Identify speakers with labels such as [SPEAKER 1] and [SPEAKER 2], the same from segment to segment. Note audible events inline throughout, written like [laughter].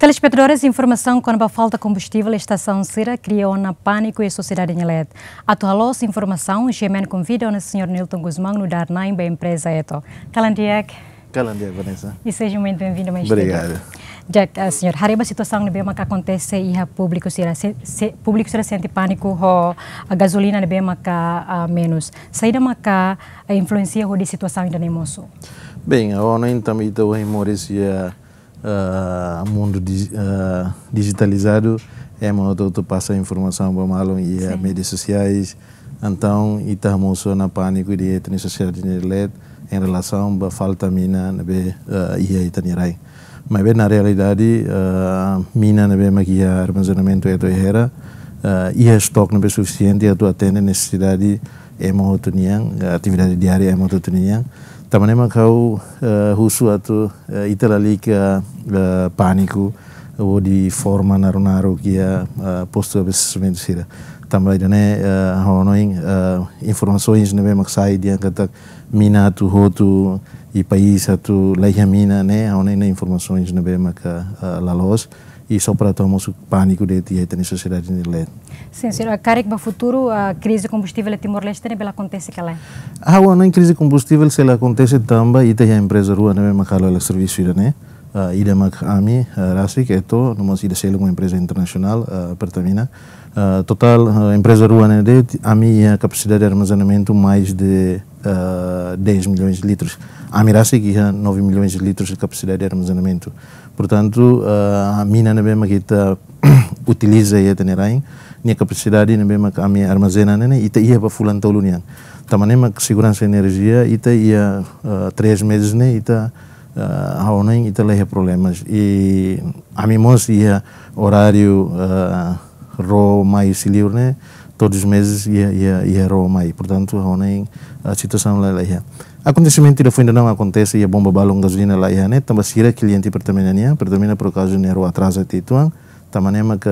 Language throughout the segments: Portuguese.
[SPEAKER 1] Telespectadores, informação quando a falta de combustível, a estação Cira criou na pânico e a sociedade em LED. Atualou-se informação, o GMN convida o senhor Nilton Guzmão no Darnaim, a empresa ETO. Calandiek.
[SPEAKER 2] Calandiek, Vanessa.
[SPEAKER 1] E seja muito bem-vindo, mais Obrigado. Jack, uh, senhor, há a situação de Bema que acontece e o público será se, se, público será sente pânico com a gasolina de Bema que menos. Saída maca uh, influencia influência de situação ainda nem moço.
[SPEAKER 2] Bem, a ONU também está em a uh, mundo uh, digitalizado é muito tu passa a informação para malum e Sim. mídias sociais então e tá moço na pânico de etnia social de net em relação a falta mina na be uh, e aí tá mas bem na realidade uh, mina na be magia armazenamento é do era uh, e a estoque não é suficiente a tu atende necessidade é muito atividade diária é muito tuniang Tamanema kau eh, husu atau eh, italalika italalica eh, paniku wo di forma naru-naru kia uh, posto abastecimento sira. Tambah itu ne uh, honoing uh, informações ne memak dia kata mina tu hotu i país atu laihya mina ne honoing ne informações ne memak lalos. iso para o pânico de ti tem sociedade de led.
[SPEAKER 1] Sim, senhor, cara que futuro a crise de combustível Timor-Leste também acontece que lá.
[SPEAKER 2] Ah, bueno, em crise de combustível se ela acontece também e tem a empresa rua né, mas calo ela serviço ida né. Uh, ida mak ami uh, rasik eto nomos ida selo uma empresa internacional uh, pertamina. Uh, total uh, empresa rua né de ami a capacidade de armazenamento mais de uh, ah, 10 milhões de litros. A Miraça aqui 9 milhões de litros de capacidade de armazenamento. Portanto, uh, a mina na mesma que está [coughs] utiliza a Tenerain, a capacidade na mesma que a minha armazena né, né, e está ia para fulan taulunian. Também tá que segurança e energia e está ia uh, três meses né e tá a onem e está problemas. E a mim mos ia horário uh, ro mais livre né todos os meses ia, ia, ia a Roma e portanto ontem a situação lá é lá ia acontecimento da ainda não acontece e a bomba balão gasolina lá ia né também então, se era cliente para também né para também por causa de nero atrasa tituan também é que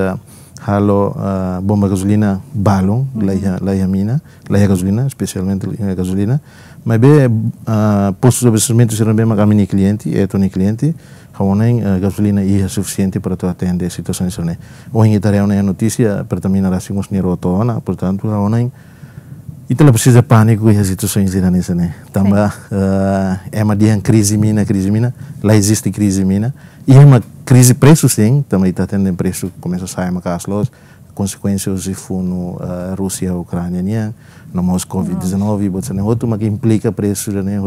[SPEAKER 2] halo ah, bomba gasolina balão lá ia lá ia mina lá ia gasolina especialmente gasolina Mas bem, uh, postos de abastecimento serão bem a minha cliente, é a minha cliente, Hawanen, uh, gasolina e é suficiente para tu atender a situação O né? Hoje em dia, a notícia, para terminar assim, o senhor Otona, portanto, Hawanen, e não precisa pânico e as situações irão nisso, né? Também, uh, é uma dia crise mina, crise mina, lá existe crise mina, e é uma crise preço sim, também está tendo preço, começa a sair uma casa consequência hoje foi na eh, Rússia, Ucrânia, na né? Moscou, 19, e né? outro, mas que implica preço de né?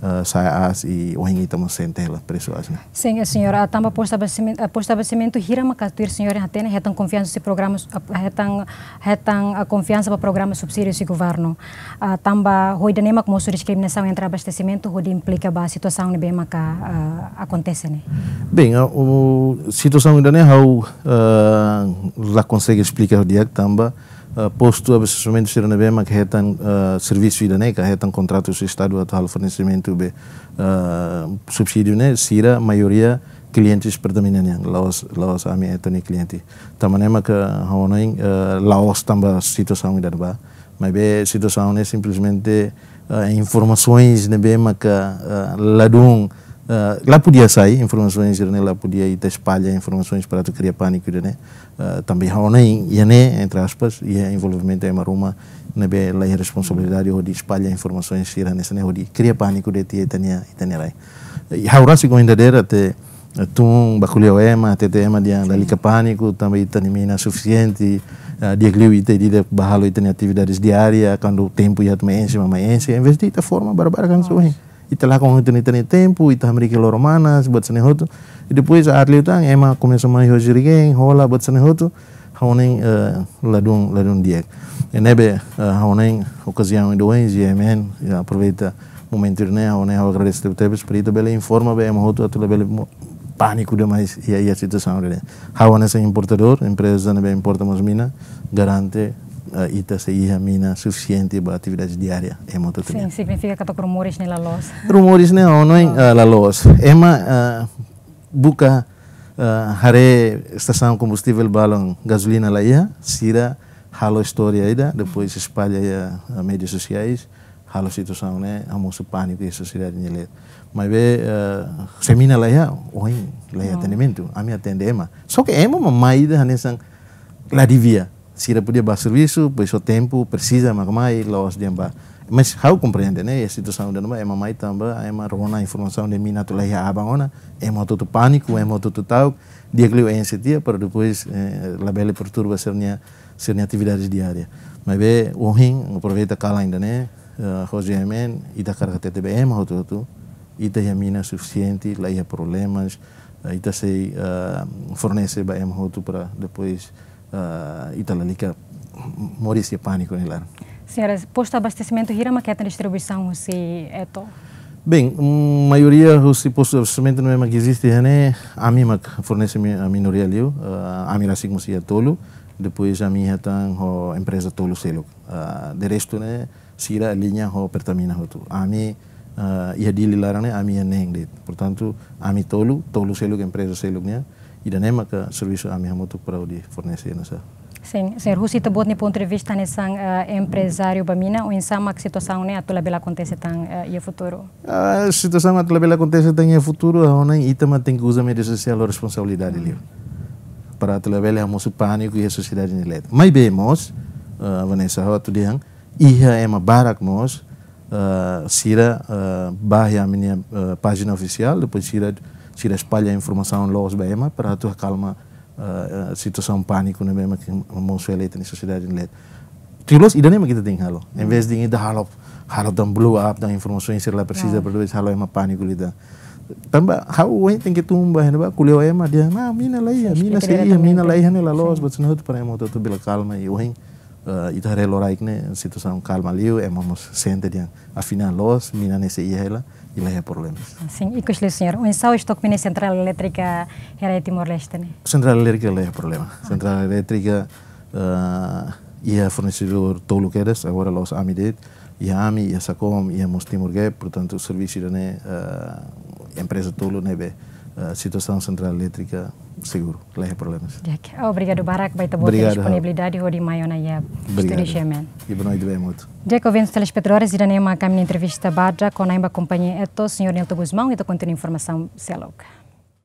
[SPEAKER 2] Uh, as i ohingi tamu sentela preso asna.
[SPEAKER 1] Sim, senhora, a tamba por estabelecimento, por estabelecimento hira makatuir senhora hatene retan confiança para programas programa retan a confiança para programas subsídios e governo. A tamba hoi danema como sobre discriminação entre abastecimento hoi implica ba situação nebe maka acontece né.
[SPEAKER 2] Bem, a ah, o situação ainda né how consegue explicar o dia tamba Eh, posto abastecimento será bem mas que tem uh, serviço da né que tem contrato do estado atual fornecimento de uh, subsídio né sira maioria clientes predominantes Laos Laos ami etoni cliente também mas que houve eh, Laos também situação ainda ba mas bem situação né simplesmente uh, informações né bem mas uh, ladung Ah, lá podia sair informações, né? lá podia ir espalhar informações para tu criar pânico, né? Uh, também há nem, né, entre aspas, e é envolvimento em Maruma, né, lá é responsabilidade, de espalhar informações, nessa, né, de criar pânico de ti, e tania, e tania, há hora coisas coindadeira até eh, tu, bakulio ema, até tema de andalica pânico, também tanimina suficiente, eh, de dia e de di e tem atividades diárias, quando o tempo ia também enche, mamãe enche, em vez de ita forma, barbara, canção, oh. Itulah kong itu niten tempu ita ke lor mana buat seni hotu itu puis saat tang, ema kumnya sama jiri geng hola buat seni hotu hauning eh, ladung ladung diek enebe okasi yang doain zia emen ya aproveita momento né hauning kredit agradecer tapi seperti itu beli informa bem hotu atau beli panik udah e ya a situação né hauning é importador empresa né bem importa mas mina garante ita se ia mina suficiente para atividade diária é muito Sim,
[SPEAKER 1] significa que toca rumores na eh, lalos.
[SPEAKER 2] Rumores nem não é uh, É uma uh, buca uh, eh, hare estação combustível balão gasolina lá ia, sira halo história ida, depois espalha a mídias sociais, halo situação né, almoço pânico e sociedade nele. Mas be uh, semina lá ia, oi, lá ia atendimento, a minha atende ema. Só que ema mamãe, ida nessa lá devia se ela podia dar serviço, pois o tempo precisa, mas como é que nós mas how compreende né a situação de é mamãe também é uma rona informação de mim natural é abangona é uma tudo pânico é uma tudo tal dia que eu é esse dia para depois eh, a bela perturba ser minha ser minha atividade diária mas bem o rim aproveita cala eh, ainda né Rosemen e da carga TTBM ou tudo e tem a mina suficiente lá problemas e se eh, fornece para depois uh, ah, italanica morisi pânico nilar.
[SPEAKER 1] Senhora, posto abastecimento hira maqueta distribuição se é to?
[SPEAKER 2] Bem, a maioria os postos de abastecimento não é que existe, né? A mim fornece a minoria ali, uh, eh, a mim assim como se é tolo, depois a minha tem a empresa tolo selo. Uh, eh, de resto, né? Sira a linha ho pertamina ho tu. A mim eh, a ia dililaran né? A minha nem Portanto, a mim tolo, tolo selo que empresa selo, né? Idanema que serviço a minha moto para o de fornecer nessa.
[SPEAKER 1] Sim, senhor Rusi, te botne ponto de vista nessa uh, empresário bamina, ou insama que situação né atula bela acontece tão uh, e futuro?
[SPEAKER 2] A situação atula bela acontece tão e futuro, a ona itama tem que usar mídia social a responsabilidade ali. Para atula bela é o pânico e a sociedade nele. Mas bem, mos, uh, Vanessa, o atu diang, iha é uma barak mos, uh, sira uh, a minha uh, página oficial, depois sira se espalha a informação logo bem, para tu calma a eh, eh, situação pânico na mesma que sua eleita na sociedade eleita. Tilos ida nem kita ting halo. Em vez de ida halo halo dan blow up dan informasi yang sirla persisa yeah. berdua halo ema pânico lida. Tamba hau wai ting kita tumba hendak kulio ema dia na mina laia mina seia mina laia nela los but senhor para ema tu tu bila calma e wai uh, ita relo raik ne situação calma liu emamos sente dia afinal los mina nesse ia e lá é problema.
[SPEAKER 1] Ah, sim e que o senhor o ensau estou com central elétrica era Timor Leste né
[SPEAKER 2] central elétrica não é problema central elétrica uh, ah, ia fornecedor o que eres agora los amidet ia ami ia sacom ia mos Timor Gap portanto o serviço da uh, empresa tolo né be a eh, situação central elétrica seguro, leve é problemas.
[SPEAKER 1] Oh, obrigado, Barack, pela boa disponibilidade, Rodi Maiona e eh, a Obrigado.
[SPEAKER 2] E boa noite, bem muito.
[SPEAKER 1] Jack, ouvintes telespectadores, irá nem uma caminha entrevista Badra com a companhia eto é senhor nilton Guzmão e da continua informação, se é louca.